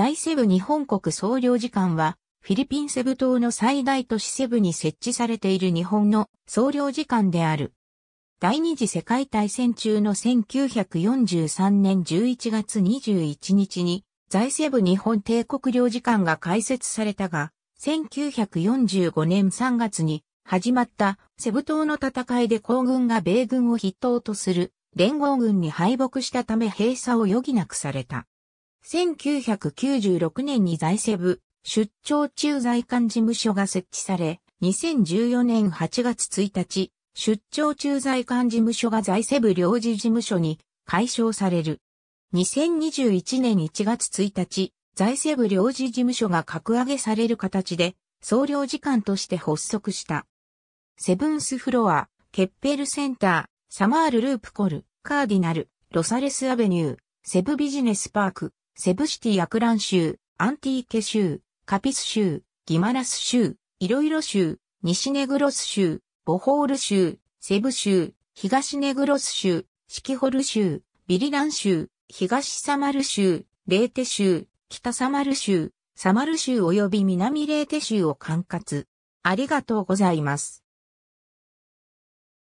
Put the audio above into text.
在セブ日本国総領事館は、フィリピンセブ島の最大都市セブに設置されている日本の総領事館である。第二次世界大戦中の1943年11月21日に、在セブ日本帝国領事館が開設されたが、1945年3月に始まったセブ島の戦いで皇軍が米軍を筆頭とする連合軍に敗北したため閉鎖を余儀なくされた。1996年に財政部出張中在官事務所が設置され、2014年8月1日、出張中在官事務所が財政部領事事務所に解消される。2021年1月1日、財政部領事事務所が格上げされる形で、総領事館として発足した。セブンスフロア、ケッペルセンター、サマールループコル、カーディナル、ロサレスアベニュー、セブビジネスパーク、セブシティ・アクラン州、アンティーケ州、カピス州、ギマラス州、イロイロ州、西ネグロス州、ボホール州、セブ州、東ネグロス州、シキホル州、ビリラン州、東サマル州、レーテ州、北サマル州、サマル州及び南レーテ州を管轄。ありがとうございます。